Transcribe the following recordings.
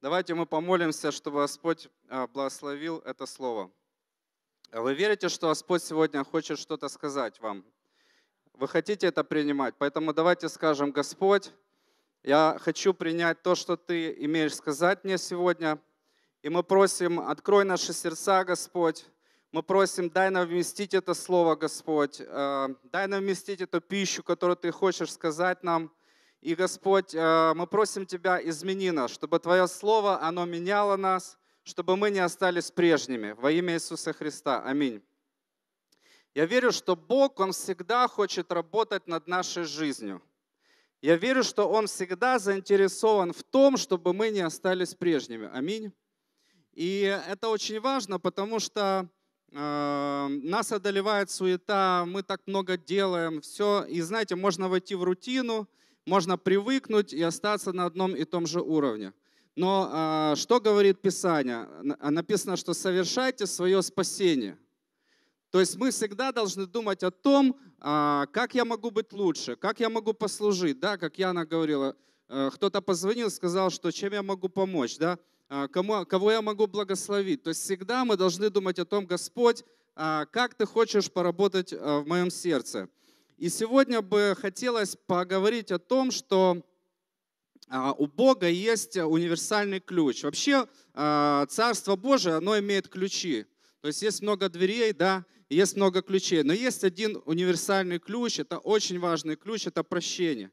Давайте мы помолимся, чтобы Господь а, благословил это слово. А вы верите, что Господь сегодня хочет что-то сказать вам? Вы хотите это принимать? Поэтому давайте скажем, Господь, я хочу принять то, что Ты имеешь сказать мне сегодня. И мы просим, открой наши сердца, Господь. Мы просим, дай нам вместить это слово, Господь. А, дай нам вместить эту пищу, которую Ты хочешь сказать нам. И, Господь, э, мы просим Тебя, измени нас, чтобы Твое Слово, оно меняло нас, чтобы мы не остались прежними. Во имя Иисуса Христа. Аминь. Я верю, что Бог, Он всегда хочет работать над нашей жизнью. Я верю, что Он всегда заинтересован в том, чтобы мы не остались прежними. Аминь. И это очень важно, потому что э, нас одолевает суета, мы так много делаем, все. И знаете, можно войти в рутину – можно привыкнуть и остаться на одном и том же уровне. Но э, что говорит Писание? А, написано, что совершайте свое спасение. То есть мы всегда должны думать о том, э, как я могу быть лучше, как я могу послужить, да, как Яна говорила, э, кто-то позвонил, сказал, что чем я могу помочь, да, э, кому, кого я могу благословить. То есть всегда мы должны думать о том, Господь, э, как ты хочешь поработать э, в моем сердце. И сегодня бы хотелось поговорить о том, что а, у Бога есть универсальный ключ. Вообще а, Царство Божие, оно имеет ключи. То есть есть много дверей, да, есть много ключей, но есть один универсальный ключ, это очень важный ключ, это прощение.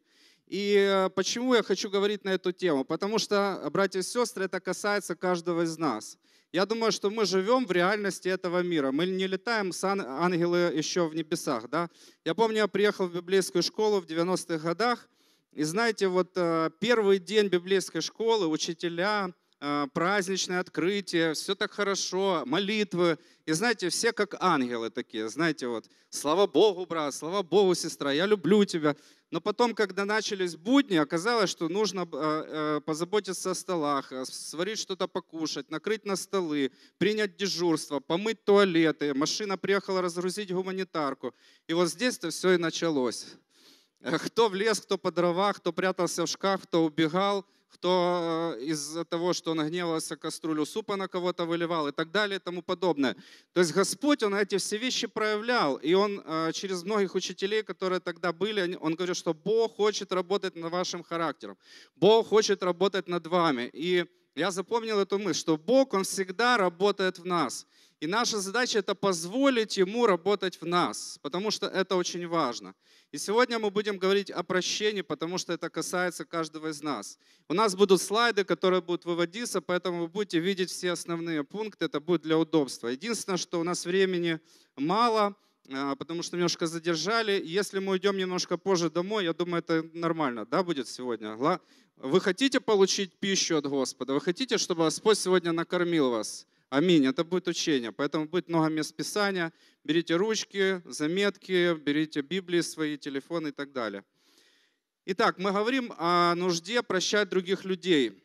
И э, почему я хочу говорить на эту тему? Потому что, братья и сестры, это касается каждого из нас. Я думаю, что мы живем в реальности этого мира. Мы не летаем с ангелы еще в небесах. Да? Я помню, я приехал в библейскую школу в 90-х годах. И знаете, вот э, первый день библейской школы, учителя, э, праздничное открытие, все так хорошо, молитвы. И знаете, все как ангелы такие, знаете, вот, слава Богу, брат, слава Богу, сестра, я люблю тебя. Но потом, когда начались будни, оказалось, что нужно э, э, позаботиться о столах, э, сварить что-то покушать, накрыть на столы, принять дежурство, помыть туалеты. Машина приехала разгрузить гуманитарку. И вот здесь-то все и началось. Кто в лес, кто по дрова, кто прятался в шкаф, кто убегал кто э, из-за того, что нагневался, кастрюлю супа на кого-то выливал и так далее и тому подобное. То есть Господь, Он эти все вещи проявлял, и Он э, через многих учителей, которые тогда были, Он говорил, что Бог хочет работать над вашим характером, Бог хочет работать над вами. И я запомнил эту мысль, что Бог, Он всегда работает в нас – и наша задача это позволить ему работать в нас, потому что это очень важно. И сегодня мы будем говорить о прощении, потому что это касается каждого из нас. У нас будут слайды, которые будут выводиться, поэтому вы будете видеть все основные пункты, это будет для удобства. Единственное, что у нас времени мало, а, потому что немножко задержали. Если мы уйдем немножко позже домой, я думаю, это нормально, да, будет сегодня? Вы хотите получить пищу от Господа? Вы хотите, чтобы Господь сегодня накормил вас? Аминь. Это будет учение. Поэтому будет много мест Писания. Берите ручки, заметки, берите Библии свои, телефоны и так далее. Итак, мы говорим о нужде прощать других людей.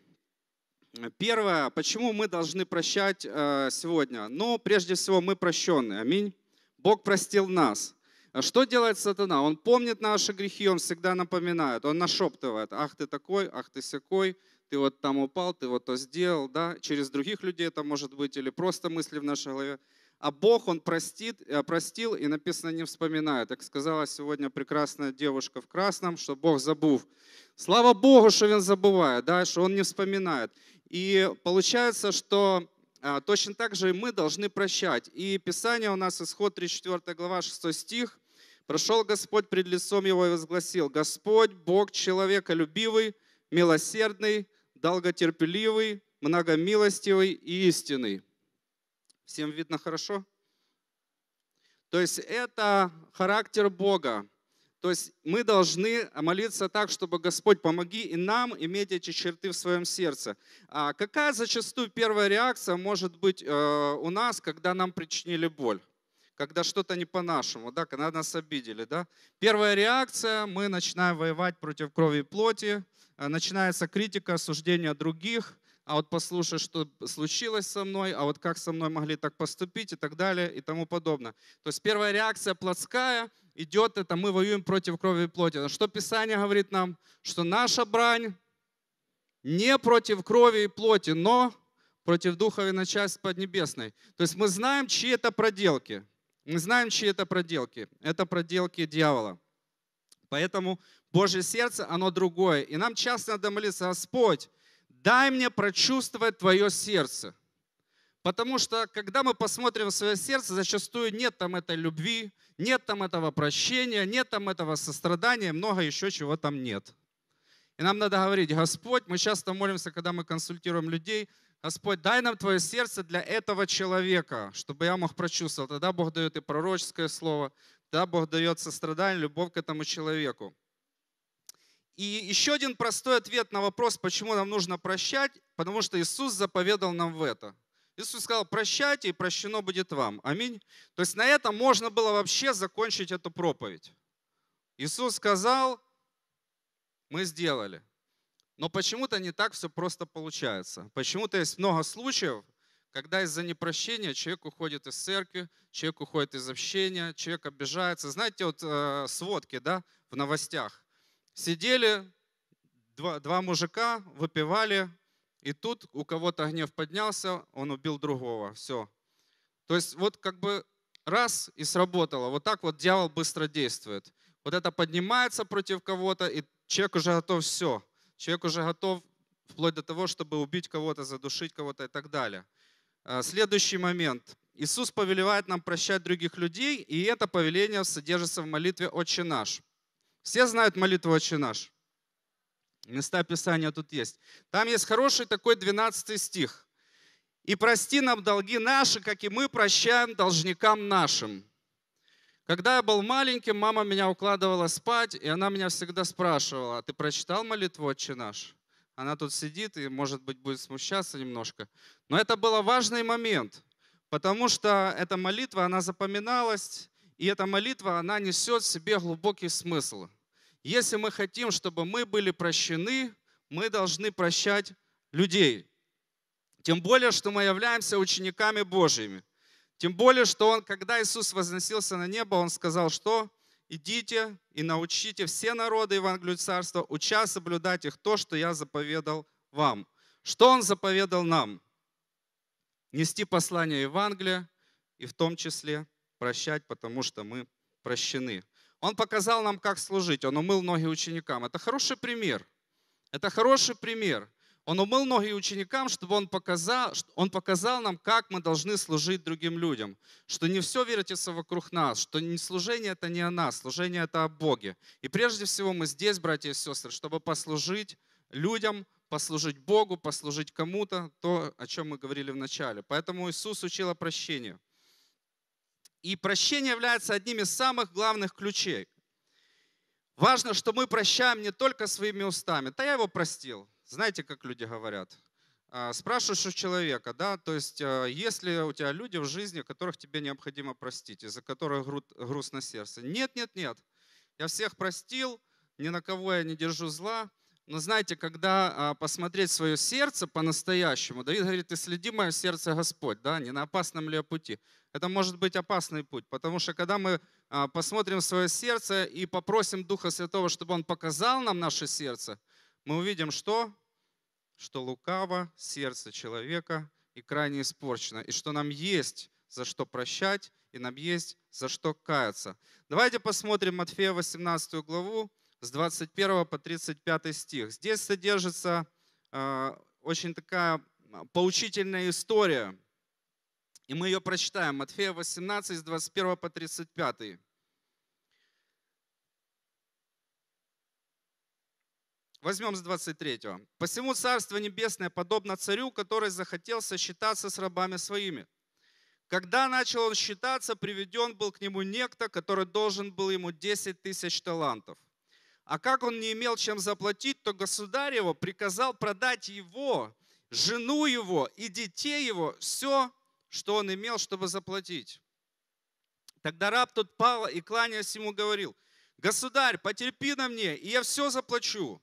Первое, почему мы должны прощать э, сегодня? Ну, прежде всего, мы прощены. Аминь. Бог простил нас. А что делает сатана? Он помнит наши грехи, он всегда напоминает, он нашептывает, ах ты такой, ах ты сякой, ты вот там упал, ты вот то сделал, да, через других людей это может быть, или просто мысли в нашей голове. А Бог, Он простит, э, простил и написано не вспоминает. Так сказала сегодня прекрасная девушка в красном, что Бог забыл. Слава Богу, что Он забывает, да, что Он не вспоминает. И получается, что э, точно так же и мы должны прощать. И Писание у нас, исход 34 глава, 6 стих. «Прошел Господь пред лицом его и возгласил, Господь, Бог человеколюбивый, милосердный, долготерпеливый, многомилостивый и истинный. Всем видно хорошо? То есть это характер Бога. То есть мы должны молиться так, чтобы Господь помоги и нам иметь эти черты в своем сердце. А какая зачастую первая реакция может быть э, у нас, когда нам причинили боль? Когда что-то не по-нашему, да, когда нас обидели, да? Первая реакция, мы начинаем воевать против крови и плоти, Э, начинается критика, осуждение других, а вот послушай, что случилось со мной, а вот как со мной могли так поступить и так далее и тому подобное. То есть первая реакция плотская идет, это мы воюем против крови и плоти. Но что Писание говорит нам? Что наша брань не против крови и плоти, но против духов и начальств поднебесной. То есть мы знаем, чьи это проделки. Мы знаем, чьи это проделки. Это проделки дьявола. Поэтому Божье сердце, оно другое. И нам часто надо молиться, Господь, дай мне прочувствовать Твое сердце. Потому что, когда мы посмотрим в свое сердце, зачастую нет там этой любви, нет там этого прощения, нет там этого сострадания, много еще чего там нет. И нам надо говорить, Господь, мы часто молимся, когда мы консультируем людей, Господь, дай нам Твое сердце для этого человека, чтобы я мог прочувствовать. Тогда Бог дает и пророческое слово, тогда Бог дает сострадание, любовь к этому человеку. И еще один простой ответ на вопрос, почему нам нужно прощать, потому что Иисус заповедал нам в это. Иисус сказал, прощайте, и прощено будет вам. Аминь. То есть на этом можно было вообще закончить эту проповедь. Иисус сказал, мы сделали. Но почему-то не так все просто получается. Почему-то есть много случаев, когда из-за непрощения человек уходит из церкви, человек уходит из общения, человек обижается. Знаете, вот э, сводки, да, в новостях Сидели два, два мужика, выпивали, и тут у кого-то гнев поднялся, он убил другого. Все. То есть вот как бы раз и сработало. Вот так вот дьявол быстро действует. Вот это поднимается против кого-то, и человек уже готов все. Человек уже готов вплоть до того, чтобы убить кого-то, задушить кого-то и так далее. Э, следующий момент. Иисус повелевает нам прощать других людей, и это повеление содержится в молитве «Отче наш». Все знают молитву «Отче наш». Места Писания тут есть. Там есть хороший такой 12 стих. «И прости нам долги наши, как и мы прощаем должникам нашим». Когда я был маленьким, мама меня укладывала спать, и она меня всегда спрашивала, а ты прочитал молитву «Отче наш»? Она тут сидит и, может быть, будет смущаться немножко. Но это был важный момент, потому что эта молитва, она запоминалась, и эта молитва, она несет в себе глубокий смысл. Если мы хотим, чтобы мы были прощены, мы должны прощать людей. Тем более, что мы являемся учениками Божьими. Тем более, что он, когда Иисус возносился на небо, он сказал, что идите и научите все народы Евангелию Царства, уча соблюдать их то, что я заповедал вам. Что он заповедал нам? Нести послание Евангелия и в том числе прощать, потому что мы прощены. Он показал нам, как служить. Он умыл ноги ученикам. Это хороший пример. Это хороший пример. Он умыл ноги ученикам, чтобы он показал, он показал нам, как мы должны служить другим людям. Что не все вертится вокруг нас, что не служение это не о нас, служение это о Боге. И прежде всего мы здесь, братья и сестры, чтобы послужить людям, послужить Богу, послужить кому-то, то, о чем мы говорили в начале. Поэтому Иисус учил о прощении. И прощение является одним из самых главных ключей. Важно, что мы прощаем не только своими устами. Да я его простил. Знаете, как люди говорят? А, спрашиваешь у человека, да, то есть а, есть ли у тебя люди в жизни, которых тебе необходимо простить, из-за которых груз на сердце? Нет, нет, нет. Я всех простил, ни на кого я не держу зла. Но знаете, когда а, посмотреть свое сердце по-настоящему, Давид говорит, ты следи мое сердце, Господь, да, не на опасном ли я пути это может быть опасный путь, потому что когда мы а, посмотрим свое сердце и попросим Духа Святого, чтобы Он показал нам наше сердце, мы увидим, что? Что лукаво сердце человека и крайне испорчено, и что нам есть за что прощать, и нам есть за что каяться. Давайте посмотрим Матфея 18 главу с 21 по 35 стих. Здесь содержится а, очень такая а, поучительная история – и мы ее прочитаем. Матфея 18, с 21 по 35. Возьмем с 23. «Посему Царство Небесное подобно царю, который захотел сосчитаться с рабами своими. Когда начал он считаться, приведен был к нему некто, который должен был ему 10 тысяч талантов. А как он не имел чем заплатить, то государь его приказал продать его, жену его и детей его, все, что он имел, чтобы заплатить. Тогда раб тот пал и, кланяясь ему, говорил, «Государь, потерпи на мне, и я все заплачу».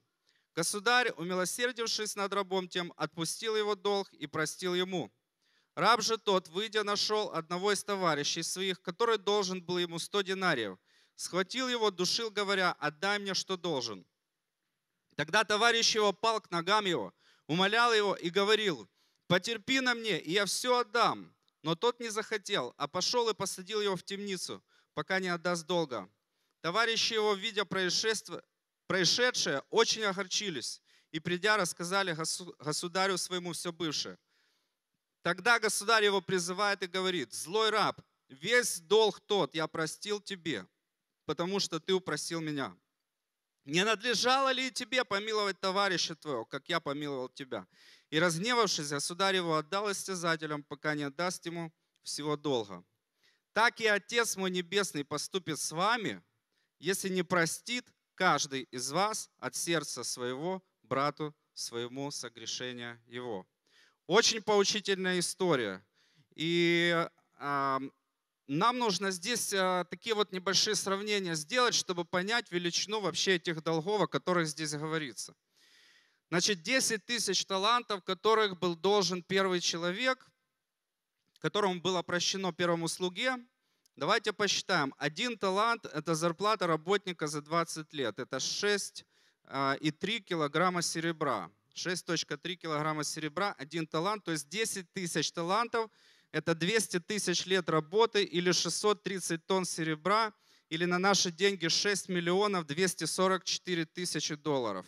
Государь, умилосердившись над рабом тем, отпустил его долг и простил ему. Раб же тот, выйдя, нашел одного из товарищей своих, который должен был ему сто динариев. Схватил его, душил, говоря, «Отдай мне, что должен». Тогда товарищ его пал к ногам его, умолял его и говорил, «Потерпи на мне, и я все отдам». Но тот не захотел, а пошел и посадил его в темницу, пока не отдаст долга. Товарищи его, видя происшедшее, очень огорчились и, придя, рассказали государю своему все бывшее. Тогда государь его призывает и говорит, «Злой раб, весь долг тот я простил тебе, потому что ты упросил меня. Не надлежало ли тебе помиловать товарища твоего, как я помиловал тебя? И разгневавшись, государь его отдал истязателям, пока не отдаст ему всего долга. Так и Отец мой Небесный поступит с вами, если не простит каждый из вас от сердца своего брату своему согрешения его. Очень поучительная история. И э, нам нужно здесь э, такие вот небольшие сравнения сделать, чтобы понять величину вообще этих долгов, о которых здесь говорится. Значит, 10 тысяч талантов, которых был должен первый человек, которому было прощено первому слуге. Давайте посчитаем. Один талант – это зарплата работника за 20 лет. Это 6,3 а, килограмма серебра. 6,3 килограмма серебра, один талант. То есть 10 тысяч талантов – это 200 тысяч лет работы или 630 тонн серебра, или на наши деньги 6 миллионов 244 тысячи долларов.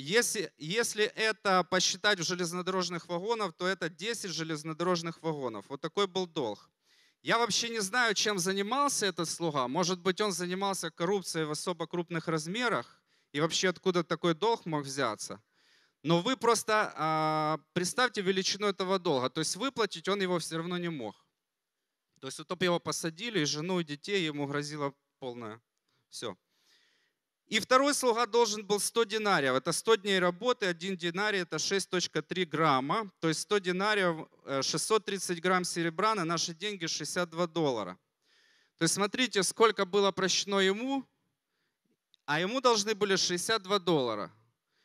Если, если это посчитать в железнодорожных вагонов, то это 10 железнодорожных вагонов. Вот такой был долг. Я вообще не знаю, чем занимался этот слуга. Может быть, он занимался коррупцией в особо крупных размерах. И вообще, откуда такой долг мог взяться. Но вы просто а, представьте величину этого долга. То есть выплатить он его все равно не мог. То есть вот его посадили, и жену, и детей ему грозило полное. Все. И второй слуга должен был 100 динариев. Это 100 дней работы, 1 динарий это 6.3 грамма. То есть 100 динариев, 630 грамм серебра на наши деньги 62 доллара. То есть смотрите, сколько было прощено ему, а ему должны были 62 доллара.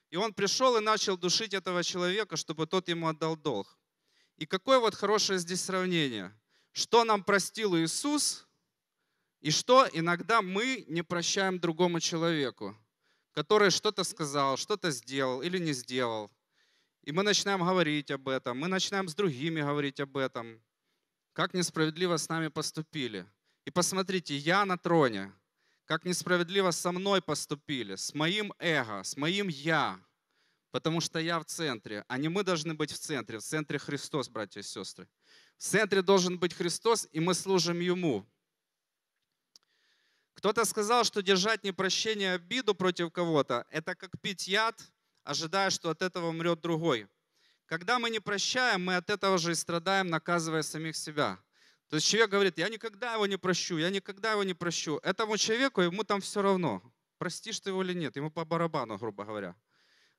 И он пришел и начал душить этого человека, чтобы тот ему отдал долг. И какое вот хорошее здесь сравнение. Что нам простил Иисус, и что иногда мы не прощаем другому человеку, который что-то сказал, что-то сделал или не сделал. И мы начинаем говорить об этом, мы начинаем с другими говорить об этом, как несправедливо с нами поступили. И посмотрите, я на троне, как несправедливо со мной поступили, с моим эго, с моим я, потому что я в центре, а не мы должны быть в центре, в центре Христос, братья и сестры. В центре должен быть Христос, и мы служим Ему. Кто-то сказал, что держать непрощение обиду против кого-то – это как пить яд, ожидая, что от этого умрет другой. Когда мы не прощаем, мы от этого же и страдаем, наказывая самих себя. То есть человек говорит, я никогда его не прощу, я никогда его не прощу. Этому человеку, ему там все равно, простишь ты его или нет, ему по барабану, грубо говоря.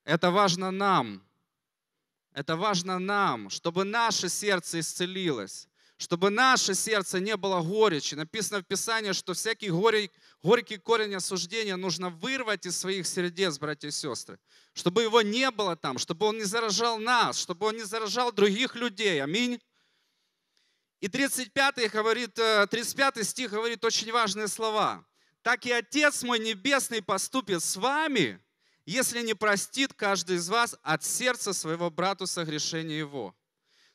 Это важно нам. Это важно нам, чтобы наше сердце исцелилось чтобы наше сердце не было горечи. Написано в Писании, что всякий горький, горький корень осуждения нужно вырвать из своих сердец, братья и сестры, чтобы его не было там, чтобы он не заражал нас, чтобы он не заражал других людей. Аминь. И 35, говорит, 35 э, стих говорит очень важные слова. «Так и Отец мой Небесный поступит с вами, если не простит каждый из вас от сердца своего брату согрешения его».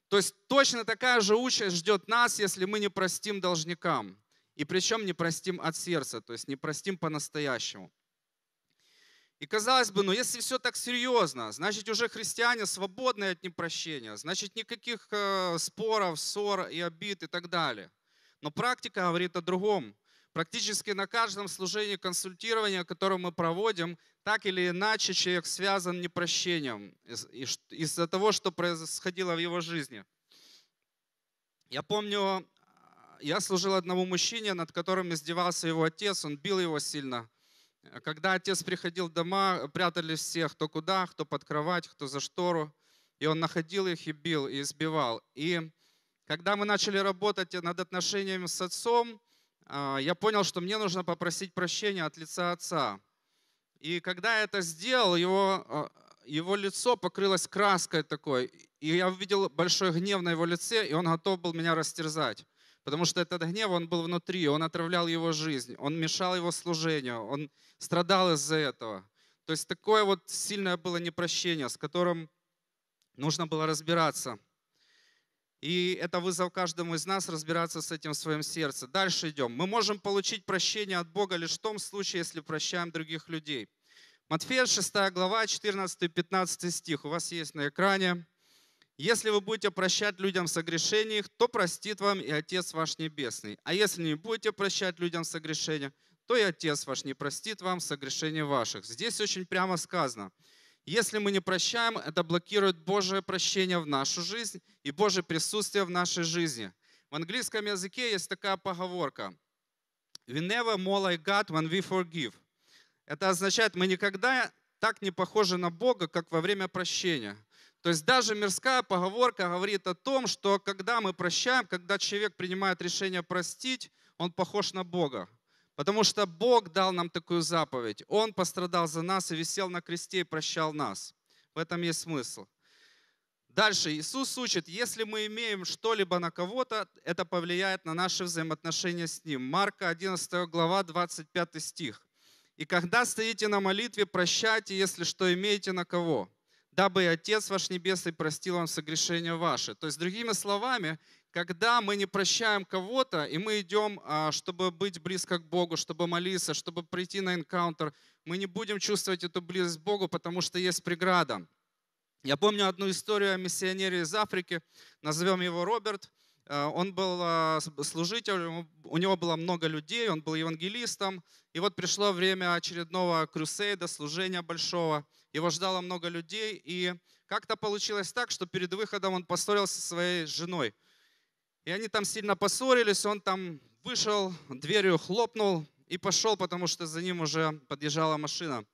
То есть точно такая же участь ждет нас, если мы не простим должникам. И причем не простим от сердца, то есть не простим по-настоящему. И казалось бы, ну если все так серьезно, значит уже христиане свободны от непрощения, значит никаких э, споров, ссор и обид и так далее. Но практика говорит о другом. Практически на каждом служении консультирования, которое мы проводим, так или иначе человек связан непрощением из-за того, что происходило в его жизни. Я помню, я служил одному мужчине, над которым издевался его отец, он бил его сильно. Когда отец приходил дома, прятали всех, кто куда, кто под кровать, кто за штору. И он находил их и бил, и избивал. И когда мы начали работать над отношениями с отцом, а, я понял, что мне нужно попросить прощения от лица отца. И когда я это сделал, его, а, его лицо покрылось краской такой. И я увидел большой гнев на его лице, и он готов был меня растерзать. Потому что этот гнев, он был внутри, он отравлял его жизнь, он мешал его служению, он страдал из-за этого. То есть такое вот сильное было непрощение, с которым нужно было разбираться – и это вызов каждому из нас разбираться с этим в своем сердце. Дальше идем. Мы можем получить прощение от Бога лишь в том случае, если прощаем других людей. Матфея 6 глава, 14-15 стих. У вас есть на экране. Если вы будете прощать людям согрешения их, то простит вам и Отец ваш Небесный. А если не будете прощать людям согрешения, то и Отец ваш не простит вам согрешения ваших. Здесь очень прямо сказано – если мы не прощаем, это блокирует Божие прощение в нашу жизнь и Божье присутствие в нашей жизни. В английском языке есть такая поговорка. We never more like God when we forgive. Это означает, мы никогда так не похожи на Бога, как во время прощения. То есть даже мирская поговорка говорит о том, что когда мы прощаем, когда человек принимает решение простить, он похож на Бога. Потому что Бог дал нам такую заповедь. Он пострадал за нас и висел на кресте и прощал нас. В этом есть смысл. Дальше Иисус учит, если мы имеем что-либо на кого-то, это повлияет на наши взаимоотношения с Ним. Марка 11 глава 25 стих. «И когда стоите на молитве, прощайте, если что имеете на кого, дабы и Отец ваш Небесный простил вам согрешения ваши». То есть, другими словами, когда мы не прощаем кого-то, и мы идем, а, чтобы быть близко к Богу, чтобы молиться, чтобы прийти на энкаунтер, мы не будем чувствовать эту близость к Богу, потому что есть преграда. Я помню одну историю о миссионере из Африки, назовем его Роберт. А, он был а, служителем, у него было много людей, он был евангелистом. И вот пришло время очередного крусейда, служения большого. Его ждало много людей. И как-то получилось так, что перед выходом он поссорился со своей женой – и они там сильно поссорились, он там вышел, дверью хлопнул и пошел, потому что за ним уже подъезжала машина.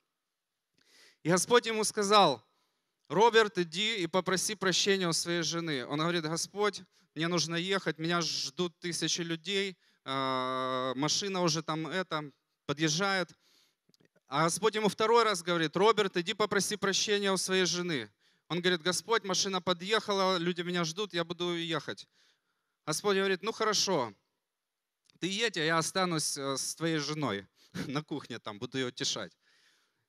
И Господь ему сказал, Роберт, иди и попроси прощения у своей жены. Он говорит, Господь, мне нужно ехать, меня ждут тысячи людей, а, машина уже там это, подъезжает. А Господь ему второй раз говорит, Роберт, иди попроси прощения у своей жены. Он говорит, Господь, машина подъехала, люди меня ждут, я буду ехать. Господь говорит, ну хорошо, ты едь, а я останусь э, с твоей женой на кухне, там буду ее утешать.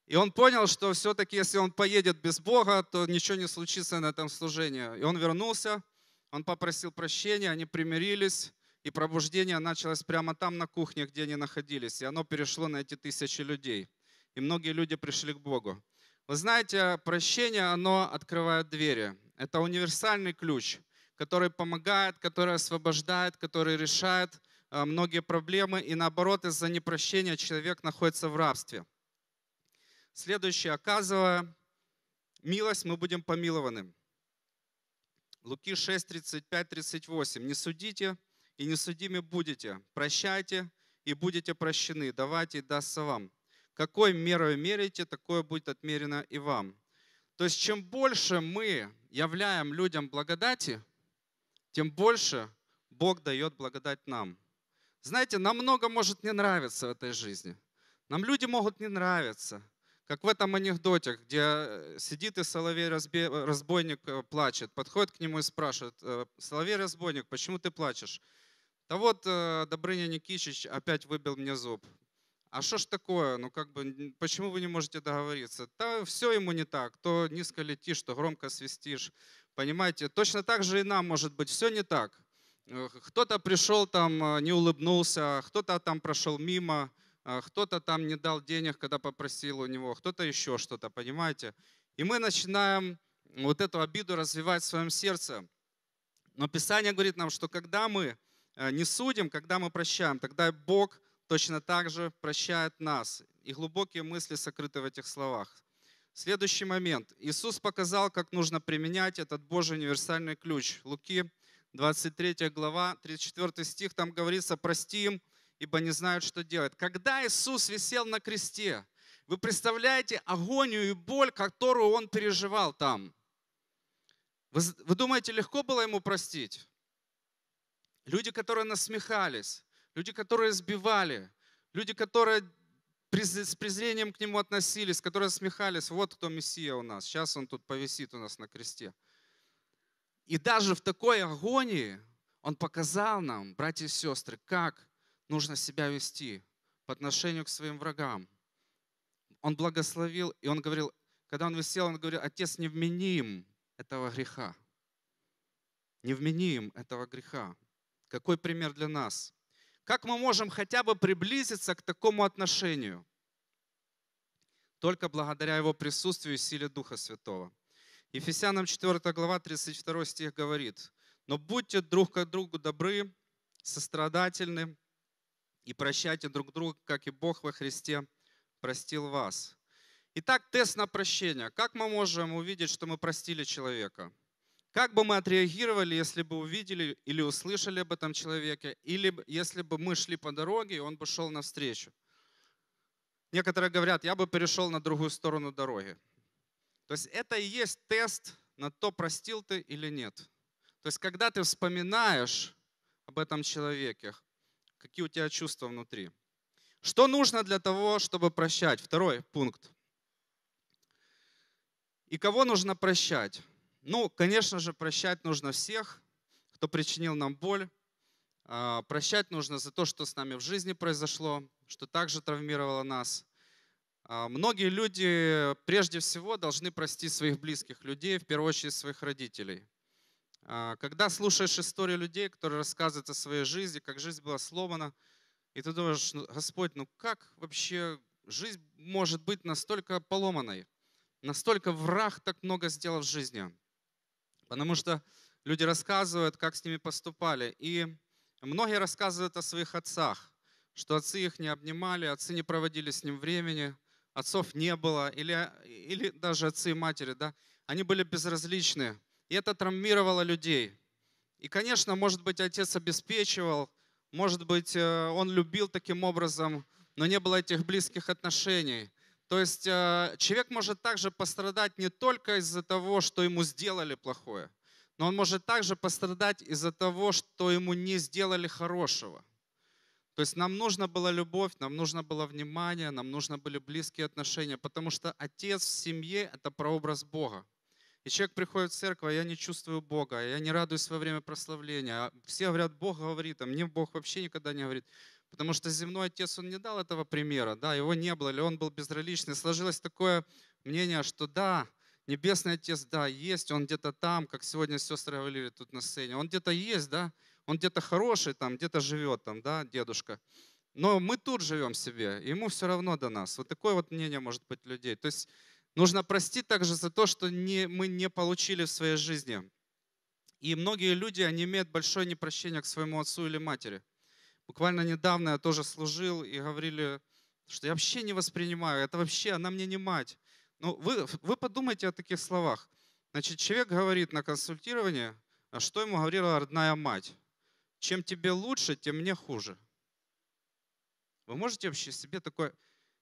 И он понял, что все-таки, если он поедет без Бога, то ничего не случится на этом служении. И он вернулся, он попросил прощения, они примирились, и пробуждение началось прямо там, на кухне, где они находились. И оно перешло на эти тысячи людей. И многие люди пришли к Богу. Вы знаете, прощение, оно открывает двери. Это универсальный ключ – который помогает, который освобождает, который решает э, многие проблемы. И наоборот, из-за непрощения человек находится в рабстве. Следующее, оказывая милость, мы будем помилованы. Луки 6, 35, 38. «Не судите, и не судимы будете. Прощайте, и будете прощены. Давайте, и дастся вам. Какой мерой мерите, такое будет отмерено и вам». То есть чем больше мы являем людям благодати – тем больше Бог дает благодать нам. Знаете, нам много может не нравиться в этой жизни. Нам люди могут не нравиться. Как в этом анекдоте, где э, сидит и соловей-разбойник э, плачет. Подходит к нему и спрашивает, э, соловей-разбойник, почему ты плачешь? Да вот Добрыня Никичич опять выбил мне зуб. А что ж такое? Ну как бы, почему вы не можете договориться? Да все ему не так. То низко летишь, то громко свистишь. Понимаете, точно так же и нам может быть все не так. Кто-то пришел там, э, не улыбнулся, кто-то там прошел мимо, э, кто-то там не дал денег, когда попросил у него, кто-то еще что-то, понимаете? И мы начинаем вот эту обиду развивать в своем сердце. Но Писание говорит нам, что когда мы э, не судим, когда мы прощаем, тогда Бог точно так же прощает нас. И глубокие мысли сокрыты в этих словах. Следующий момент. Иисус показал, как нужно применять этот Божий универсальный ключ. Луки 23 глава, 34 стих, там говорится, прости им, ибо не знают, что делать. Когда Иисус висел на кресте, вы представляете агонию и боль, которую он переживал там. Вы, вы думаете, легко было ему простить? Люди, которые насмехались, люди, которые сбивали, люди, которые с презрением к нему относились, которые смехались, вот кто Мессия у нас, сейчас он тут повисит у нас на кресте. И даже в такой агонии он показал нам, братья и сестры, как нужно себя вести по отношению к своим врагам. Он благословил, и он говорил, когда он висел, он говорил, отец, не вмени этого греха. Не вмени этого греха. Какой пример для нас – как мы можем хотя бы приблизиться к такому отношению? Только благодаря Его присутствию и силе Духа Святого. Ефесянам 4 глава 32 стих говорит, «Но будьте друг к другу добры, сострадательны и прощайте друг друга, как и Бог во Христе простил вас». Итак, тест на прощение. Как мы можем увидеть, что мы простили человека? Как бы мы отреагировали, если бы увидели или услышали об этом человеке, или если бы мы шли по дороге, и он бы шел навстречу? Некоторые говорят, я бы перешел на другую сторону дороги. То есть это и есть тест на то, простил ты или нет. То есть когда ты вспоминаешь об этом человеке, какие у тебя чувства внутри. Что нужно для того, чтобы прощать? Второй пункт. И кого нужно прощать? Ну, конечно же, прощать нужно всех, кто причинил нам боль. А, прощать нужно за то, что с нами в жизни произошло, что также травмировало нас. А, многие люди прежде всего должны простить своих близких людей, в первую очередь своих родителей. А, когда слушаешь истории людей, которые рассказывают о своей жизни, как жизнь была сломана, и ты думаешь, «Ну, Господь, ну как вообще жизнь может быть настолько поломанной? Настолько враг так много сделал в жизни – Потому что люди рассказывают, как с ними поступали. И многие рассказывают о своих отцах, что отцы их не обнимали, отцы не проводили с ним времени, отцов не было, или, или даже отцы и матери, да, они были безразличны. И это травмировало людей. И, конечно, может быть, отец обеспечивал, может быть, э, он любил таким образом, но не было этих близких отношений. То есть э, человек может также пострадать не только из-за того, что ему сделали плохое, но он может также пострадать из-за того, что ему не сделали хорошего. То есть нам нужна была любовь, нам нужно было внимание, нам нужны были близкие отношения, потому что отец в семье – это прообраз Бога. И человек приходит в церковь, а я не чувствую Бога, я не радуюсь во время прославления. А все говорят, Бог говорит, а мне Бог вообще никогда не говорит. Потому что земной отец, он не дал этого примера, да, его не было, или он был безразличный. Сложилось такое мнение, что да, Небесный Отец, да, есть, он где-то там, как сегодня сестры говорили тут на сцене, он где-то есть, да, он где-то хороший там, где-то живет там, да, дедушка. Но мы тут живем себе, ему все равно до нас. Вот такое вот мнение может быть людей. То есть нужно простить также за то, что не, мы не получили в своей жизни. И многие люди, они имеют большое непрощение к своему отцу или матери – буквально недавно я тоже служил и говорили, что я вообще не воспринимаю, это вообще, она мне не мать. Ну, вы, вы подумайте о таких словах. Значит, человек говорит на консультировании, а что ему говорила родная мать? Чем тебе лучше, тем мне хуже. Вы можете вообще себе такое...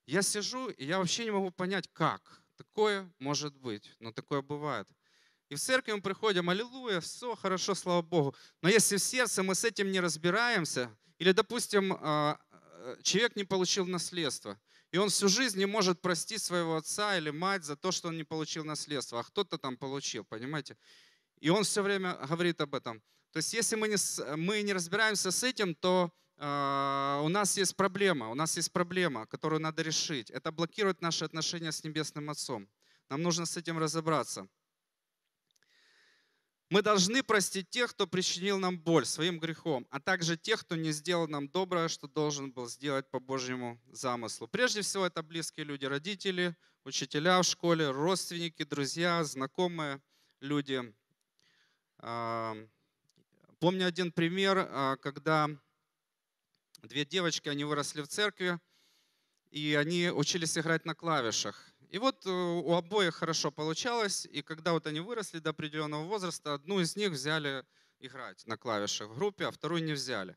Я сижу, и я вообще не могу понять, как. Такое может быть, но такое бывает. И в церкви мы приходим, аллилуйя, все хорошо, слава Богу. Но если в сердце мы с этим не разбираемся, или, допустим, а, а, человек не получил наследство, и он всю жизнь не может простить своего отца или мать за то, что он не получил наследство, а кто-то там получил, понимаете? И он все время говорит об этом. То есть если мы не, мы не разбираемся с этим, то э, у нас есть проблема, у нас есть проблема, которую надо решить. Это блокирует наши отношения с Небесным Отцом. Нам нужно с этим разобраться. Мы должны простить тех, кто причинил нам боль своим грехом, а также тех, кто не сделал нам доброе, что должен был сделать по Божьему замыслу. Прежде всего, это близкие люди, родители, учителя в школе, родственники, друзья, знакомые люди. А, помню один пример, а, когда две девочки, они выросли в церкви, и они учились играть на клавишах. И вот э, у обоих хорошо получалось, и когда вот они выросли до определенного возраста, одну из них взяли играть на клавишах в группе, а вторую не взяли.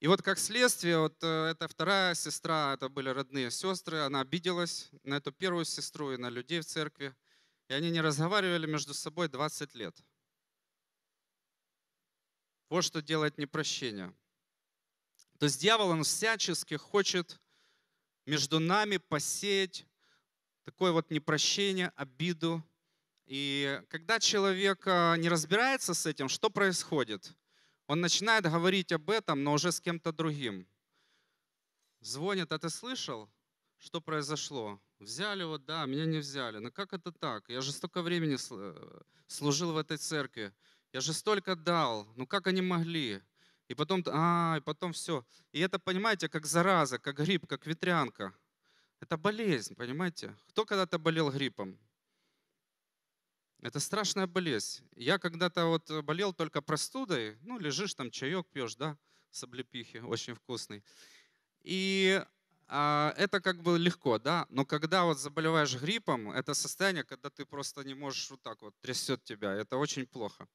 И вот как следствие, вот э, эта вторая сестра, это были родные сестры, она обиделась на эту первую сестру и на людей в церкви. И они не разговаривали между собой 20 лет. Вот что делает непрощение. То есть дьявол, он всячески хочет между нами посеять такое вот непрощение, обиду. И когда человек э, не разбирается с этим, что происходит? Он начинает говорить об этом, но уже с кем-то другим. Звонит, а ты слышал, что произошло? Взяли вот, да, меня не взяли. Но ну как это так? Я же столько времени э, служил в этой церкви. Я же столько дал. Ну как они могли? И потом, а, и потом все. И это, понимаете, как зараза, как гриб, как ветрянка – это болезнь, понимаете? Кто когда-то болел гриппом? Это страшная болезнь. Я когда-то вот болел только простудой. Ну, лежишь там, чаек пьешь, да, с облепихи, очень вкусный. И а, это как бы легко, да. Но когда вот заболеваешь гриппом, это состояние, когда ты просто не можешь вот так вот, трясет тебя. Это очень плохо.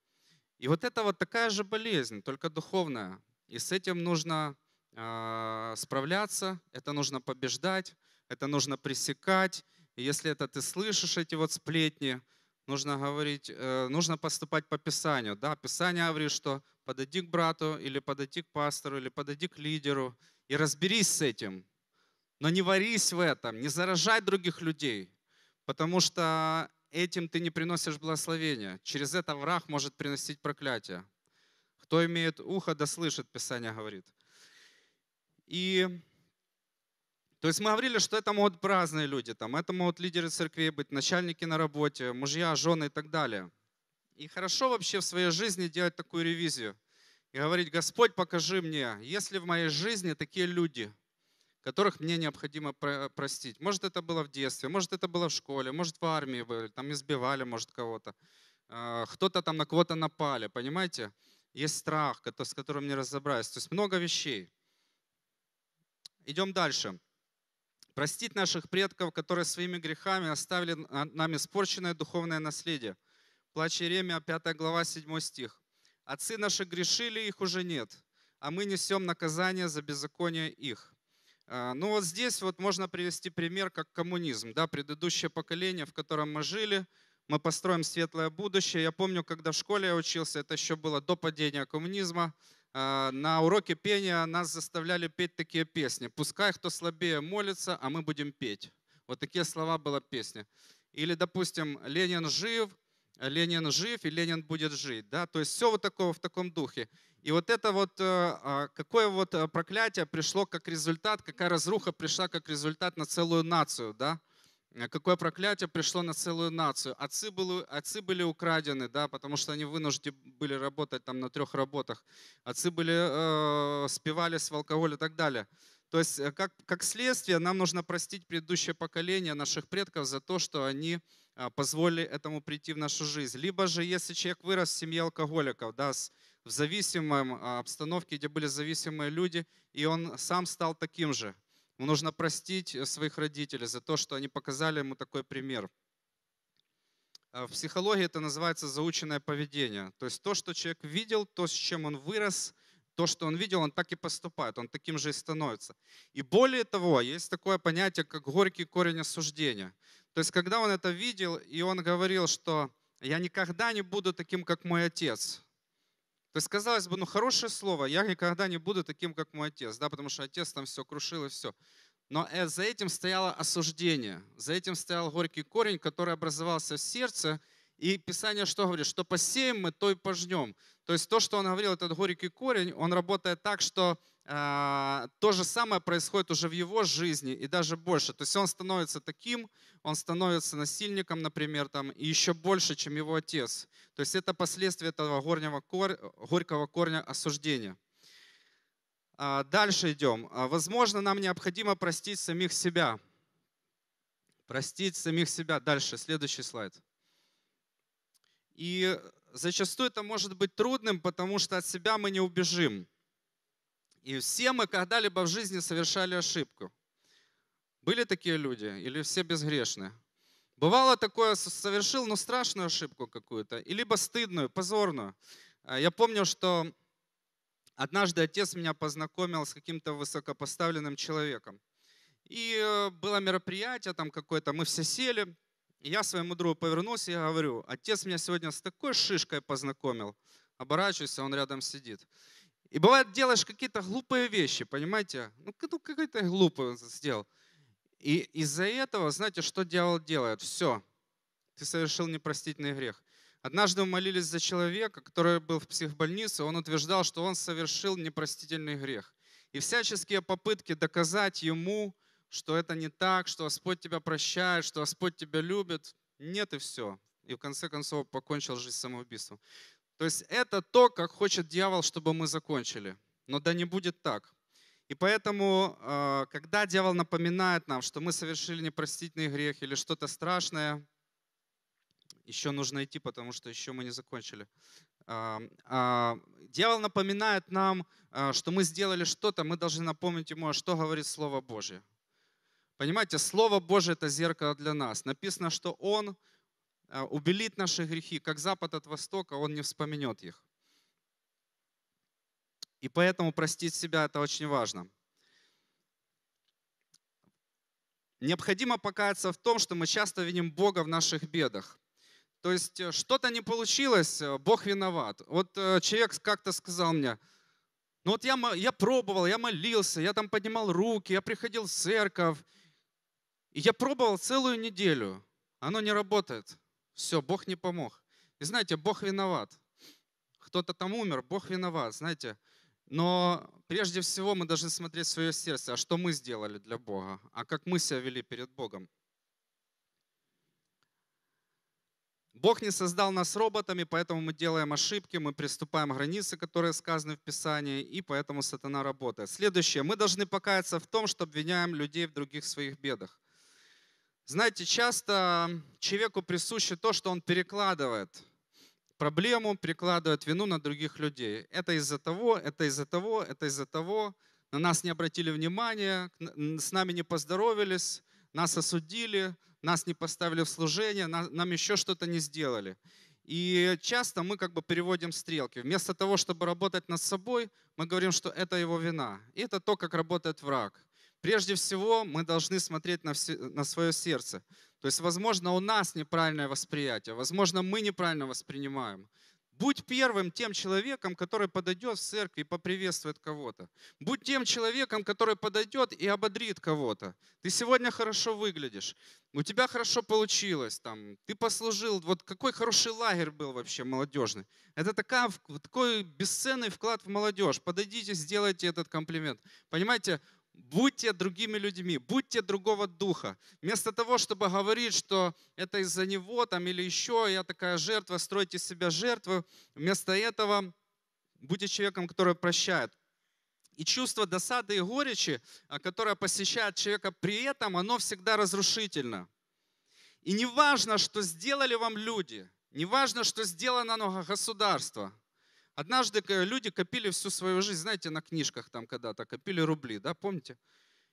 И вот это вот такая же болезнь, только духовная. И с этим нужно э, справляться, это нужно побеждать это нужно пресекать. И если это ты слышишь, эти вот сплетни, нужно говорить, э, нужно поступать по Писанию. Да, Писание говорит, что подойди к брату или подойди к пастору или подойди к лидеру и разберись с этим. Но не варись в этом, не заражай других людей, потому что этим ты не приносишь благословения. Через это враг может приносить проклятие. Кто имеет ухо, да слышит, Писание говорит. И то есть мы говорили, что это могут разные люди, там, это могут лидеры церкви быть, начальники на работе, мужья, жены и так далее. И хорошо вообще в своей жизни делать такую ревизию и говорить, Господь, покажи мне, есть ли в моей жизни такие люди, которых мне необходимо простить. Может, это было в детстве, может, это было в школе, может, в армии были, там избивали, может, кого-то. А, кто-то там на кого-то напали, понимаете? Есть страх, с которым не разобрались. То есть много вещей. Идем дальше простить наших предков, которые своими грехами оставили нам испорченное духовное наследие. Плач Иеремия, 5 глава, 7 стих. Отцы наши грешили, их уже нет, а мы несем наказание за беззаконие их. А, ну вот здесь вот можно привести пример как коммунизм. Да, предыдущее поколение, в котором мы жили, мы построим светлое будущее. Я помню, когда в школе я учился, это еще было до падения коммунизма, а, на уроке пения нас заставляли петь такие песни. «Пускай кто слабее молится, а мы будем петь». Вот такие слова была песня. Или, допустим, «Ленин жив», «Ленин жив» и «Ленин будет жить». Да? То есть все вот такого в таком духе. И вот это вот, э, а, какое вот э, проклятие пришло как результат, какая разруха пришла как результат на целую нацию, да? Э, какое проклятие пришло на целую нацию. Отцы были, отцы были украдены, да, потому что они вынуждены были работать там на трех работах. Отцы были, э, спивались в алкоголь и так далее. То есть э, как, как следствие нам нужно простить предыдущее поколение наших предков за то, что они э, позволили этому прийти в нашу жизнь. Либо же, если человек вырос в семье алкоголиков, да, в зависимой обстановке, где были зависимые люди, и он сам стал таким же – Ему нужно простить э, своих родителей за то, что они показали ему такой пример. Э, в психологии это называется заученное поведение. То есть то, что человек видел, то, с чем он вырос, то, что он видел, он так и поступает, он таким же и становится. И более того, есть такое понятие, как горький корень осуждения. То есть когда он это видел, и он говорил, что я никогда не буду таким, как мой отец, то есть, казалось бы, ну хорошее слово, я никогда не буду таким, как мой отец, да, потому что отец там все крушил и все. Но э, за этим стояло осуждение, за этим стоял горький корень, который образовался в сердце, и Писание что говорит? Что посеем мы, то и пожнем. То есть то, что он говорил, этот горький корень, он работает так, что а, то же самое происходит уже в его жизни и даже больше. То есть он становится таким, он становится насильником, например, там, и еще больше, чем его отец. То есть это последствия этого горнего кор... горького корня осуждения. А, дальше идем. А, возможно, нам необходимо простить самих себя. Простить самих себя. Дальше, следующий слайд. И зачастую это может быть трудным, потому что от себя мы не убежим. И все мы когда-либо в жизни совершали ошибку. Были такие люди или все безгрешны? Бывало такое, совершил, но ну, страшную ошибку какую-то, и либо стыдную, позорную. А, я помню, что однажды отец меня познакомил с каким-то высокопоставленным человеком. И э, было мероприятие там какое-то, мы все сели, я своему другу повернулся и говорю, отец меня сегодня с такой шишкой познакомил. Оборачиваюсь, а он рядом сидит. И бывает, делаешь какие-то глупые вещи, понимаете? Ну, ну какой-то глупый сделал. И из-за этого, знаете, что дьявол делает? Все, ты совершил непростительный грех. Однажды мы молились за человека, который был в психбольнице, он утверждал, что он совершил непростительный грех. И всяческие попытки доказать ему, что это не так, что Господь тебя прощает, что Господь тебя любит, нет и все. И в конце концов покончил жизнь самоубийством. То есть это то, как хочет дьявол, чтобы мы закончили. Но да не будет так. И поэтому, э, когда дьявол напоминает нам, что мы совершили непростительный грех или что-то страшное, еще нужно идти, потому что еще мы не закончили. Э, а дьявол напоминает нам, э, что мы сделали что-то, мы должны напомнить ему, а что говорит Слово Божье. Понимаете, Слово Божье – это зеркало для нас. Написано, что Он Э, убелит наши грехи, как запад от востока, он не вспомнет их. И поэтому простить себя это очень важно. Необходимо покаяться в том, что мы часто видим Бога в наших бедах. То есть э, что-то не получилось, э, Бог виноват. Вот человек как-то сказал мне, ну вот я, я пробовал, я молился, я там поднимал руки, я приходил в церковь, и я пробовал целую неделю, оно не работает. Все, Бог не помог. И знаете, Бог виноват. Кто-то там умер, Бог виноват, знаете. Но прежде всего мы должны смотреть в свое сердце, а что мы сделали для Бога, а как мы себя вели перед Богом. Бог не создал нас роботами, поэтому мы делаем ошибки, мы приступаем к границе, которые сказаны в Писании, и поэтому сатана работает. Следующее. Мы должны покаяться в том, что обвиняем людей в других своих бедах. Знаете, часто человеку присуще то, что он перекладывает проблему, перекладывает вину на других людей. Это из-за того, это из-за того, это из-за того. На нас не обратили внимания, с нами не поздоровились, нас осудили, нас не поставили в служение, нам еще что-то не сделали. И часто мы как бы переводим стрелки. Вместо того, чтобы работать над собой, мы говорим, что это его вина. И это то, как работает враг. Прежде всего, мы должны смотреть на, все, на свое сердце. То есть, возможно, у нас неправильное восприятие, возможно, мы неправильно воспринимаем. Будь первым тем человеком, который подойдет в церкви и поприветствует кого-то. Будь тем человеком, который подойдет и ободрит кого-то. Ты сегодня хорошо выглядишь, у тебя хорошо получилось, там, ты послужил. Вот какой хороший лагерь был вообще молодежный. Это такая, такой бесценный вклад в молодежь. Подойдите, сделайте этот комплимент. Понимаете, Будьте другими людьми, будьте другого духа. Вместо того, чтобы говорить, что это из-за него там, или еще, я такая жертва, стройте себя жертву, вместо этого будьте человеком, который прощает. И чувство досады и горечи, а, которое посещает человека при этом, оно всегда разрушительно. И не важно, что сделали вам люди, не важно, что сделано оно государство – Однажды э, люди копили всю свою жизнь, знаете, на книжках там когда-то копили рубли, да, помните?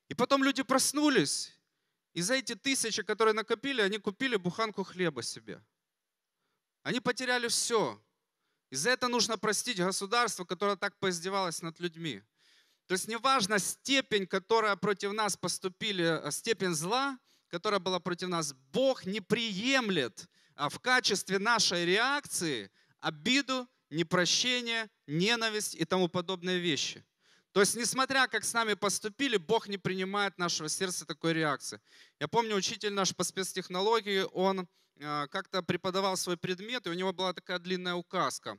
И потом люди проснулись, и за эти тысячи, которые накопили, они купили буханку хлеба себе. Они потеряли все. И за это нужно простить государство, которое так поиздевалось над людьми. То есть неважно степень, которая против нас поступили, э, степень зла, которая была против нас, Бог не приемлет а в качестве нашей реакции обиду, непрощение, ненависть и тому подобные вещи. То есть, несмотря как с нами поступили, Бог не принимает нашего сердца такой реакции. Я помню, учитель наш по спецтехнологии, он э, как-то преподавал свой предмет, и у него была такая длинная указка.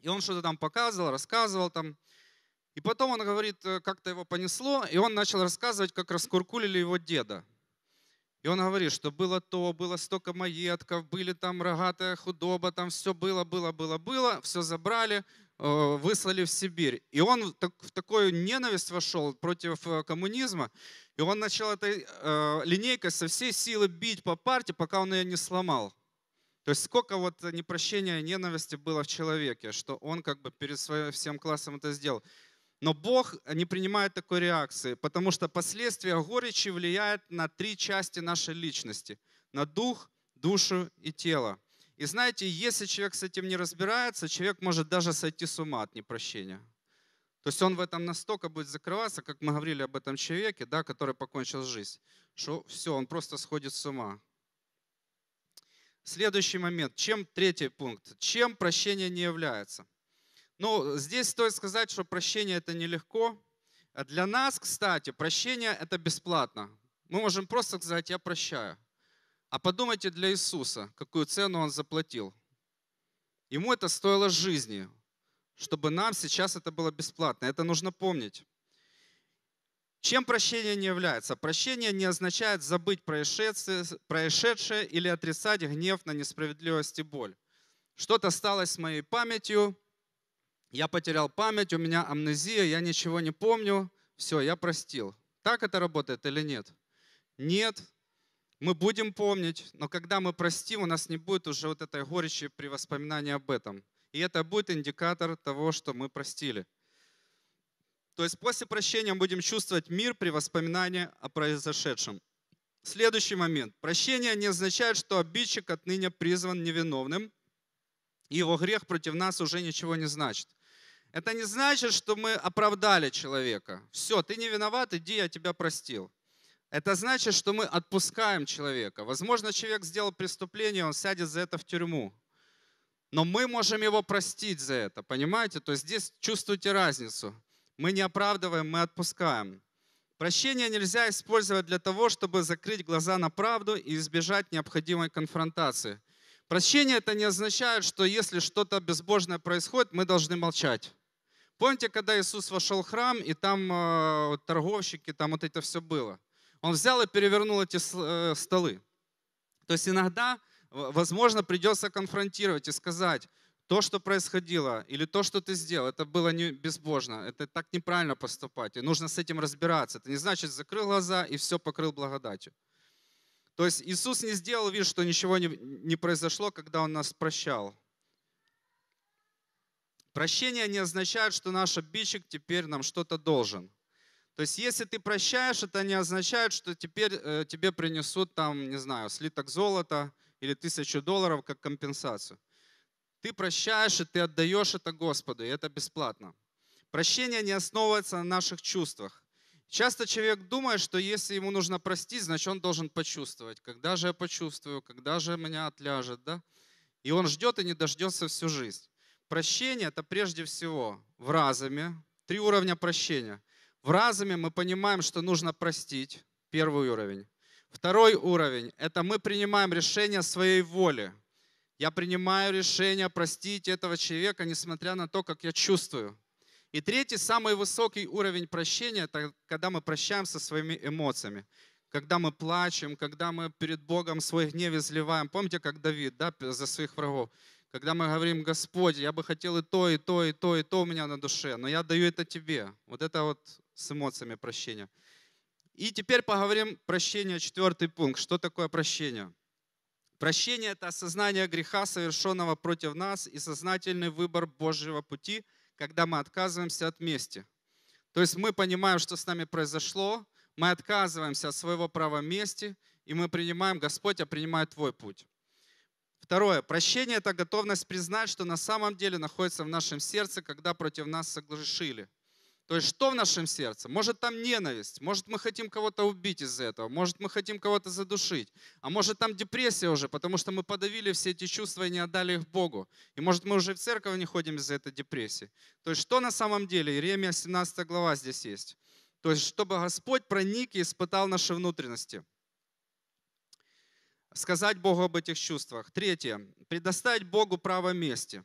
И он что-то там показывал, рассказывал там. И потом он говорит, э, как-то его понесло, и он начал рассказывать, как раскуркулили его деда. И он говорит, что было то, было столько маетков, были там рогатая худоба, там все было, было, было, было, все забрали, э, выслали в Сибирь. И он в такую ненависть вошел против э, коммунизма, и он начал этой э, линейкой со всей силы бить по партии, пока он ее не сломал. То есть сколько вот непрощения и ненависти было в человеке, что он как бы перед своим всем классом это сделал. Но Бог не принимает такой реакции, потому что последствия горечи влияют на три части нашей личности. На дух, душу и тело. И знаете, если человек с этим не разбирается, человек может даже сойти с ума от непрощения. То есть он в этом настолько будет закрываться, как мы говорили об этом человеке, да, который покончил жизнь, что все, он просто сходит с ума. Следующий момент. Чем третий пункт? Чем прощение не является? Ну, здесь стоит сказать, что прощение это нелегко. А для нас, кстати, прощение это бесплатно. Мы можем просто сказать, я прощаю. А подумайте для Иисуса, какую цену он заплатил. Ему это стоило жизни, чтобы нам сейчас это было бесплатно. Это нужно помнить. Чем прощение не является? Прощение не означает забыть происшедшее, происшедшее или отрицать гнев на несправедливость и боль. Что-то осталось с моей памятью, я потерял память, у меня амнезия, я ничего не помню, все, я простил. Так это работает или нет? Нет. Мы будем помнить, но когда мы простим, у нас не будет уже вот этой горечи при воспоминании об этом. И это будет индикатор того, что мы простили. То есть после прощения мы будем чувствовать мир при воспоминании о произошедшем. Следующий момент. Прощение не означает, что обидчик отныне призван невиновным, и его грех против нас уже ничего не значит. Это не значит, что мы оправдали человека. Все, ты не виноват, иди, я тебя простил. Это значит, что мы отпускаем человека. Возможно, человек сделал преступление, он сядет за это в тюрьму. Но мы можем его простить за это, понимаете? То есть здесь чувствуйте разницу. Мы не оправдываем, мы отпускаем. Прощение нельзя использовать для того, чтобы закрыть глаза на правду и избежать необходимой конфронтации. Прощение это не означает, что если что-то безбожное происходит, мы должны молчать. Помните, когда Иисус вошел в храм, и там э, торговщики, там вот это все было? Он взял и перевернул эти э, столы. То есть иногда, возможно, придется конфронтировать и сказать, то, что происходило, или то, что ты сделал, это было не безбожно, это так неправильно поступать, и нужно с этим разбираться. Это не значит, закрыл глаза и все покрыл благодатью. То есть Иисус не сделал вид, что ничего не, не произошло, когда Он нас прощал. Прощение не означает, что наш обидчик теперь нам что-то должен. То есть если ты прощаешь, это не означает, что теперь э, тебе принесут там, не знаю, слиток золота или тысячу долларов как компенсацию. Ты прощаешь, и ты отдаешь это Господу, и это бесплатно. Прощение не основывается на наших чувствах. Часто человек думает, что если ему нужно простить, значит он должен почувствовать. Когда же я почувствую, когда же меня отляжет, да? И он ждет и не дождется всю жизнь. Прощение – это прежде всего в разуме. Три уровня прощения. В разуме мы понимаем, что нужно простить. Первый уровень. Второй уровень – это мы принимаем решение своей воли. Я принимаю решение простить этого человека, несмотря на то, как я чувствую. И третий, самый высокий уровень прощения – это когда мы прощаем со своими эмоциями когда мы плачем, когда мы перед Богом свой гнев изливаем. Помните, как Давид да, за своих врагов? когда мы говорим, Господь, я бы хотел и то, и то, и то, и то у меня на душе, но я даю это Тебе. Вот это вот с эмоциями прощения. И теперь поговорим прощение, четвертый пункт. Что такое прощение? Прощение – это осознание греха, совершенного против нас, и сознательный выбор Божьего пути, когда мы отказываемся от мести. То есть мы понимаем, что с нами произошло, мы отказываемся от своего права мести, и мы принимаем, Господь, я принимаю Твой путь. Второе. Прощение – это готовность признать, что на самом деле находится в нашем сердце, когда против нас согрешили. То есть что в нашем сердце? Может там ненависть, может мы хотим кого-то убить из-за этого, может мы хотим кого-то задушить, а может там депрессия уже, потому что мы подавили все эти чувства и не отдали их Богу. И может мы уже в церковь не ходим из-за этой депрессии. То есть что на самом деле? Иеремия 17 глава здесь есть. То есть чтобы Господь проник и испытал наши внутренности – сказать Богу об этих чувствах. Третье. Предоставить Богу право мести.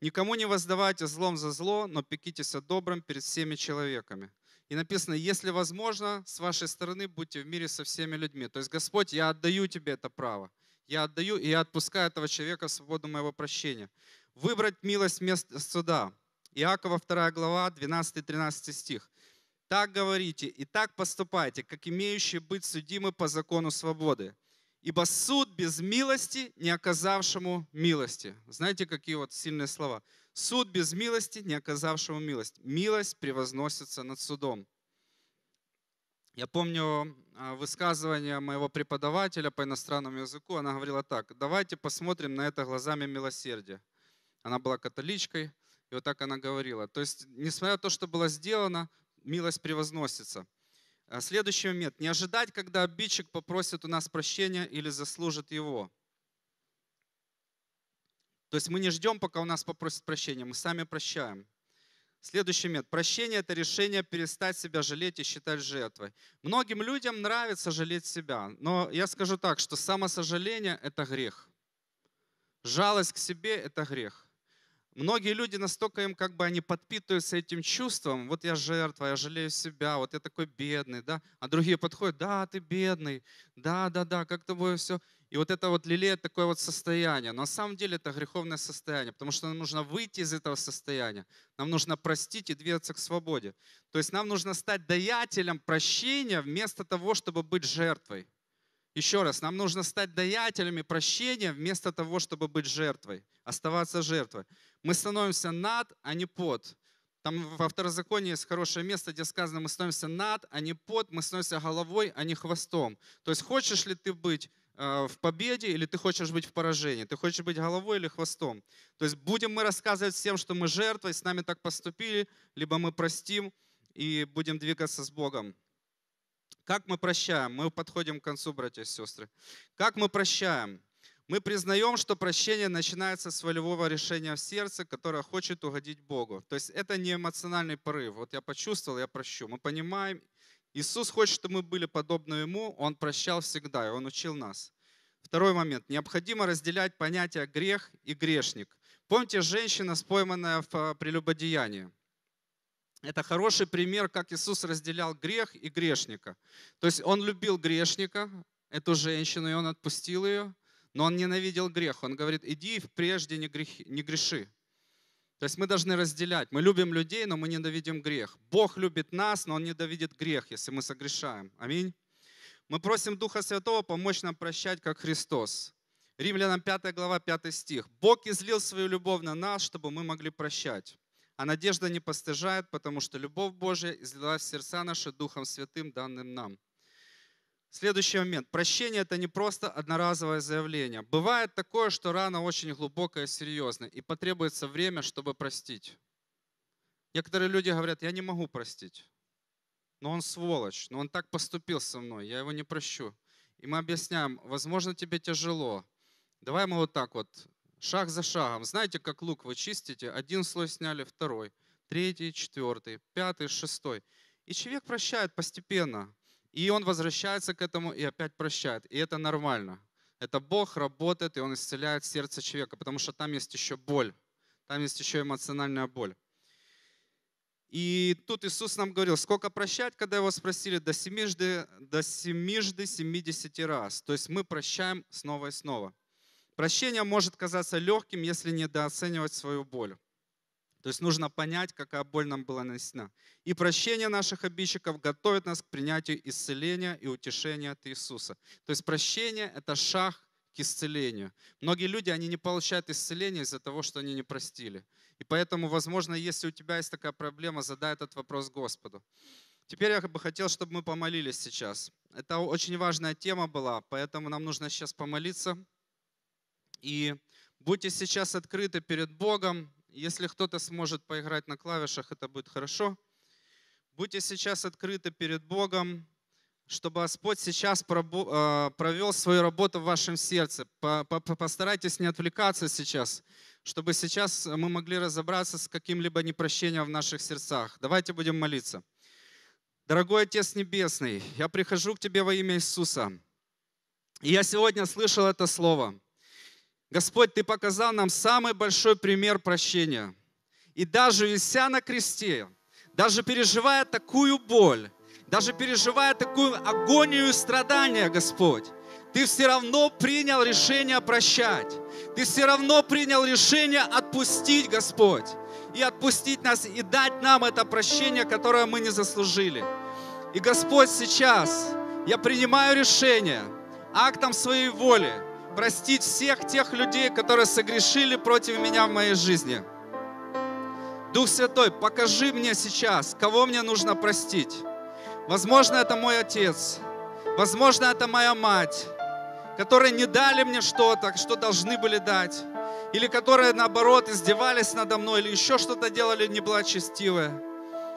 Никому не воздавайте злом за зло, но пекитесь о добром перед всеми человеками. И написано, если возможно, с вашей стороны будьте в мире со всеми людьми. То есть, Господь, я отдаю тебе это право. Я отдаю и я отпускаю этого человека в свободу моего прощения. Выбрать милость вместо суда. Иакова 2 глава, 12-13 стих. Так говорите и так поступайте, как имеющие быть судимы по закону свободы Ибо суд без милости, не оказавшему милости. Знаете, какие вот сильные слова? Суд без милости, не оказавшему милость. Милость превозносится над судом. Я помню а, высказывание моего преподавателя по иностранному языку. Она говорила так, давайте посмотрим на это глазами милосердия. Она была католичкой, и вот так она говорила. То есть, несмотря на то, что было сделано, милость превозносится. А следующий момент. Не ожидать, когда обидчик попросит у нас прощения или заслужит его. То есть мы не ждем, пока у нас попросят прощения, мы сами прощаем. Следующий метод. Прощение – это решение перестать себя жалеть и считать жертвой. Многим людям нравится жалеть себя, но я скажу так, что самосожаление – это грех. Жалость к себе – это грех. Многие люди настолько им как бы они подпитываются этим чувством, вот я жертва, я жалею себя, вот я такой бедный, да, а другие подходят, да, ты бедный, да, да, да, как тобой все. И вот это вот лелеет такое вот состояние. Но на самом деле это греховное состояние, потому что нам нужно выйти из этого состояния. Нам нужно простить и двигаться к свободе. То есть нам нужно стать даятелем прощения вместо того, чтобы быть жертвой. Еще раз, нам нужно стать даятелями прощения вместо того, чтобы быть жертвой, оставаться жертвой. Мы становимся над, а не под. Там во второзаконии есть хорошее место, где сказано, мы становимся над, а не под, мы становимся головой, а не хвостом. То есть хочешь ли ты быть э, в победе или ты хочешь быть в поражении? Ты хочешь быть головой или хвостом? То есть будем мы рассказывать всем, что мы жертвой, с нами так поступили, либо мы простим и будем двигаться с Богом. Как мы прощаем? Мы подходим к концу, братья и сестры. Как мы прощаем? Мы признаем, что прощение начинается с волевого решения в сердце, которое хочет угодить Богу. То есть это не эмоциональный порыв. Вот я почувствовал, я прощу. Мы понимаем, Иисус хочет, чтобы мы были подобны Ему. Он прощал всегда, и Он учил нас. Второй момент. Необходимо разделять понятия грех и грешник. Помните, женщина, спойманная в а, прелюбодеянии. Это хороший пример, как Иисус разделял грех и грешника. То есть он любил грешника, эту женщину, и он отпустил ее, но он ненавидел грех. Он говорит, иди прежде не, грехи, не греши. То есть мы должны разделять. Мы любим людей, но мы ненавидим грех. Бог любит нас, но Он ненавидит грех, если мы согрешаем. Аминь. Мы просим Духа Святого помочь нам прощать, как Христос. Римлянам 5 глава 5 стих. «Бог излил свою любовь на нас, чтобы мы могли прощать». А надежда не постыжает, потому что любовь Божья излилась в сердца наши Духом Святым, данным нам. Следующий момент. Прощение – это не просто одноразовое заявление. Бывает такое, что рана очень глубокая и серьезная, и потребуется время, чтобы простить. Некоторые люди говорят, я не могу простить, но он сволочь, но он так поступил со мной, я его не прощу. И мы объясняем, возможно, тебе тяжело, давай мы вот так вот шаг за шагом. Знаете, как лук вы чистите, один слой сняли, второй, третий, четвертый, пятый, шестой. И человек прощает постепенно. И он возвращается к этому и опять прощает. И это нормально. Это Бог работает, и Он исцеляет сердце человека, потому что там есть еще боль. Там есть еще эмоциональная боль. И тут Иисус нам говорил, сколько прощать, когда его спросили, до семижды, до семижды семидесяти раз. То есть мы прощаем снова и снова. Прощение может казаться легким, если недооценивать свою боль. То есть нужно понять, какая боль нам была нанесена. И прощение наших обидчиков готовит нас к принятию исцеления и утешения от Иисуса. То есть прощение – это шаг к исцелению. Многие люди, они не получают исцеления из-за того, что они не простили. И поэтому, возможно, если у тебя есть такая проблема, задай этот вопрос Господу. Теперь я бы хотел, чтобы мы помолились сейчас. Это очень важная тема была, поэтому нам нужно сейчас помолиться. И будьте сейчас открыты перед Богом. Если кто-то сможет поиграть на клавишах, это будет хорошо. Будьте сейчас открыты перед Богом, чтобы Господь сейчас а, провел свою работу в вашем сердце. Постарайтесь не отвлекаться сейчас, чтобы сейчас мы могли разобраться с каким-либо непрощением в наших сердцах. Давайте будем молиться. Дорогой Отец Небесный, я прихожу к Тебе во имя Иисуса. И я сегодня слышал это слово. Господь, Ты показал нам самый большой пример прощения. И даже вися на кресте, даже переживая такую боль, даже переживая такую агонию и страдания, Господь, ты все равно принял решение прощать. Ты все равно принял решение отпустить, Господь, и отпустить нас, и дать нам это прощение, которое мы не заслужили. И, Господь, сейчас я принимаю решение актом своей воли – простить всех тех людей, которые согрешили против меня в моей жизни. Дух Святой, покажи мне сейчас, кого мне нужно простить. Возможно, это мой отец, возможно, это моя мать, которые не дали мне что-то, что должны были дать, или которые, наоборот, издевались надо мной, или еще что-то делали неблагочестивое.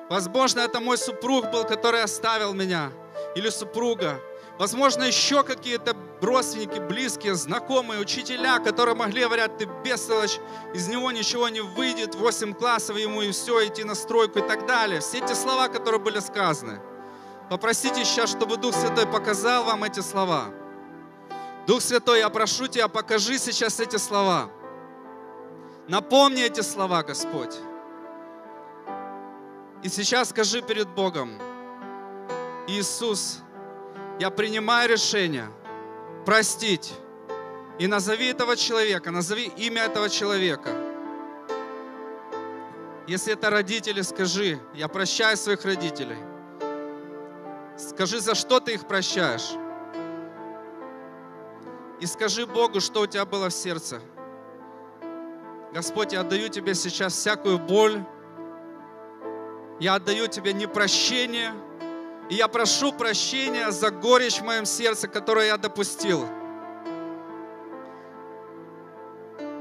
Возможно, это мой супруг был, который оставил меня, или супруга. Возможно, еще какие-то родственники, близкие, знакомые, учителя, которые могли говорят, ты бестолочь, из него ничего не выйдет, 8 классов ему и все, идти на стройку и так далее. Все эти слова, которые были сказаны. Попросите сейчас, чтобы Дух Святой показал вам эти слова. Дух Святой, я прошу Тебя, покажи сейчас эти слова. Напомни эти слова, Господь. И сейчас скажи перед Богом, Иисус, я принимаю решение – простить. И назови этого человека, назови имя этого человека. Если это родители, скажи, я прощаю своих родителей. Скажи, за что ты их прощаешь. И скажи Богу, что у тебя было в сердце. Господь, я отдаю Тебе сейчас всякую боль. Я отдаю Тебе непрощение. прощение и я прошу прощения за горечь в моем сердце, которую я допустил.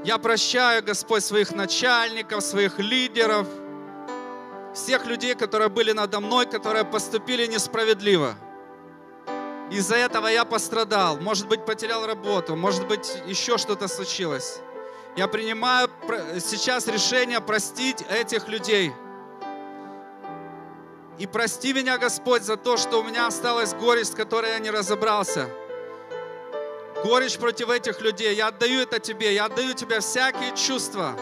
Я прощаю, Господь, своих начальников, своих лидеров, всех людей, которые были надо мной, которые поступили несправедливо. Из-за этого я пострадал, может быть, потерял работу, может быть, еще что-то случилось. Я принимаю сейчас решение простить этих людей – и прости меня, Господь, за то, что у меня осталась горечь, с которой я не разобрался. Горечь против этих людей. Я отдаю это Тебе. Я отдаю Тебе всякие чувства.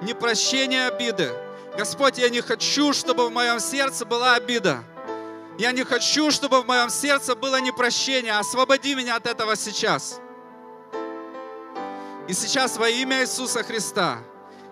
Непрощение обиды. Господь, я не хочу, чтобы в моем сердце была обида. Я не хочу, чтобы в моем сердце было непрощение. Освободи меня от этого сейчас. И сейчас во имя Иисуса Христа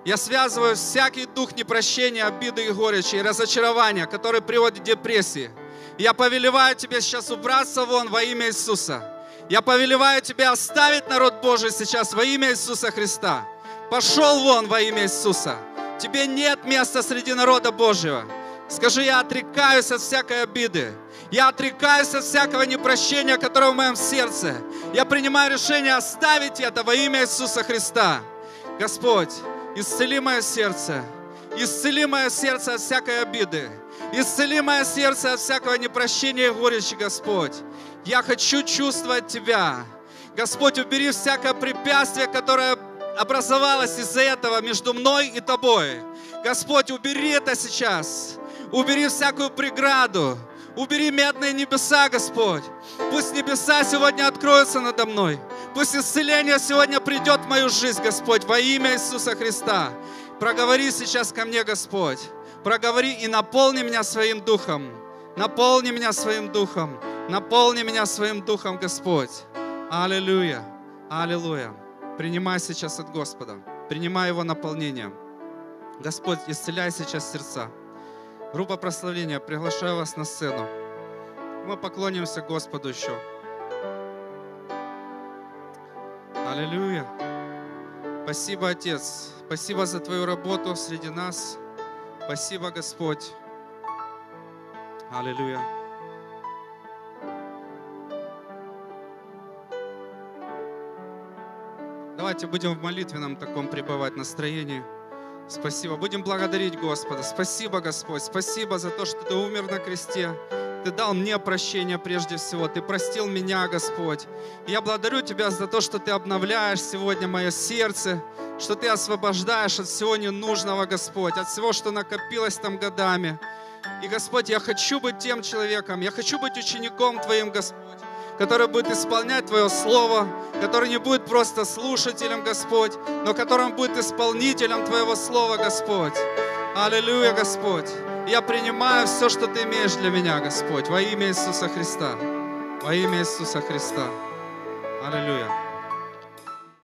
я связываю всякий дух непрощения, обиды и горечи, и разочарования, которые приводят к депрессии. Я повелеваю тебе сейчас убраться вон во имя Иисуса. Я повелеваю тебе оставить народ Божий сейчас во имя Иисуса Христа. Пошел вон во имя Иисуса. Тебе нет места среди народа Божьего. Скажи, я отрекаюсь от всякой обиды. Я отрекаюсь от всякого непрощения, которое в моем сердце. Я принимаю решение оставить это во имя Иисуса Христа. Господь, Исцели мое сердце. Исцели мое сердце от всякой обиды. Исцели мое сердце от всякого непрощения и горечи, Господь. Я хочу чувствовать Тебя. Господь, убери всякое препятствие, которое образовалось из-за этого между мной и Тобой. Господь, убери это сейчас. Убери всякую преграду. Убери медные небеса, Господь. Пусть небеса сегодня откроются надо мной. Пусть исцеление сегодня придет в мою жизнь, Господь, во имя Иисуса Христа. Проговори сейчас ко мне, Господь. Проговори и наполни меня своим духом. Наполни меня своим духом. Наполни меня своим духом, Господь. Аллилуйя. Аллилуйя. Принимай сейчас от Господа. Принимай его наполнение. Господь, исцеляй сейчас сердца. Группа прославления, приглашаю вас на сцену. Мы поклонимся Господу еще. Аллилуйя. Спасибо, Отец. Спасибо за Твою работу среди нас. Спасибо, Господь. Аллилуйя. Давайте будем в молитвенном таком пребывать настроении. Спасибо. Будем благодарить Господа. Спасибо, Господь. Спасибо за то, что Ты умер на кресте. Ты дал мне прощение прежде всего. Ты простил меня, Господь. я благодарю Тебя за то, что Ты обновляешь сегодня мое сердце, что Ты освобождаешь от всего ненужного, Господь, от всего, что накопилось там годами. И, Господь, я хочу быть тем человеком, я хочу быть учеником Твоим, Господь который будет исполнять Твое Слово, который не будет просто слушателем, Господь, но которым будет исполнителем Твоего Слова, Господь. Аллилуйя, Господь. Я принимаю все, что Ты имеешь для меня, Господь, во имя Иисуса Христа. Во имя Иисуса Христа. Аллилуйя.